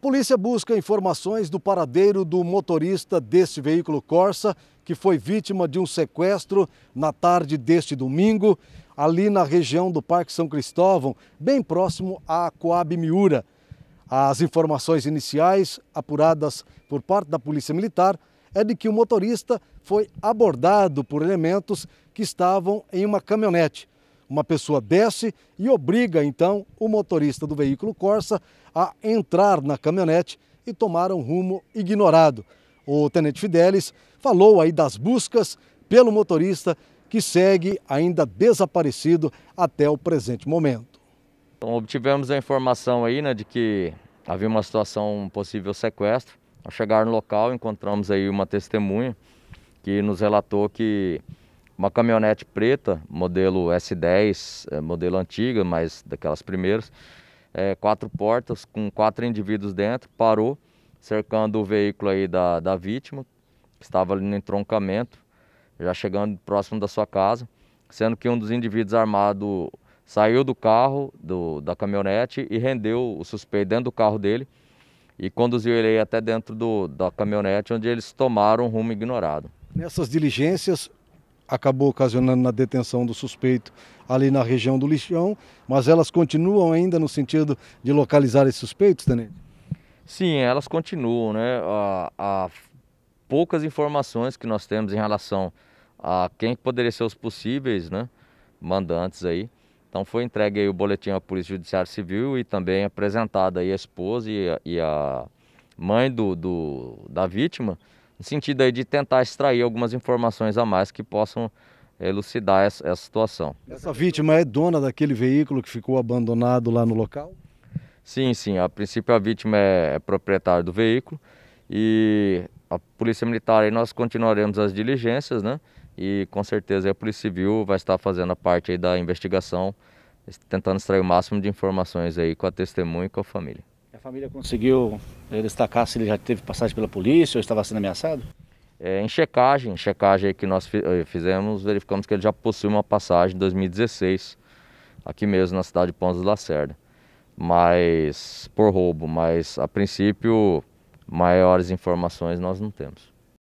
polícia busca informações do paradeiro do motorista deste veículo Corsa, que foi vítima de um sequestro na tarde deste domingo, ali na região do Parque São Cristóvão, bem próximo à Coab Miura. As informações iniciais, apuradas por parte da Polícia Militar, é de que o motorista foi abordado por elementos que estavam em uma caminhonete uma pessoa desce e obriga então o motorista do veículo Corsa a entrar na caminhonete e tomar um rumo ignorado. O tenente Fidelis falou aí das buscas pelo motorista que segue ainda desaparecido até o presente momento. Então, obtivemos a informação aí, né, de que havia uma situação um possível sequestro. Ao chegar no local, encontramos aí uma testemunha que nos relatou que uma caminhonete preta, modelo S10, eh, modelo antiga, mas daquelas primeiras, é, quatro portas com quatro indivíduos dentro, parou, cercando o veículo aí da, da vítima, que estava ali no entroncamento, já chegando próximo da sua casa, sendo que um dos indivíduos armado saiu do carro, do, da caminhonete, e rendeu o suspeito dentro do carro dele e conduziu ele até dentro do, da caminhonete, onde eles tomaram um rumo ignorado. Nessas diligências, acabou ocasionando na detenção do suspeito ali na região do lixão, mas elas continuam ainda no sentido de localizar esses suspeitos, Tenente? Sim, elas continuam, né? Há, poucas informações que nós temos em relação a quem poderia ser os possíveis, né? Mandantes aí. Então foi entregue o boletim à Polícia Judiciária Civil e também apresentada aí a esposa e a, e a mãe do, do, da vítima no sentido aí de tentar extrair algumas informações a mais que possam elucidar essa, essa situação. Essa vítima é dona daquele veículo que ficou abandonado lá no local? Sim, sim. A princípio a vítima é, é proprietária do veículo e a Polícia Militar aí nós continuaremos as diligências, né? E com certeza a Polícia Civil vai estar fazendo a parte aí da investigação, tentando extrair o máximo de informações aí com a testemunha e com a família. A família conseguiu eh, destacar se ele já teve passagem pela polícia ou estava sendo ameaçado? É, em checagem, checagem que nós eh, fizemos, verificamos que ele já possui uma passagem em 2016, aqui mesmo na cidade de Pontos do Lacerda, mas por roubo, mas a princípio maiores informações nós não temos.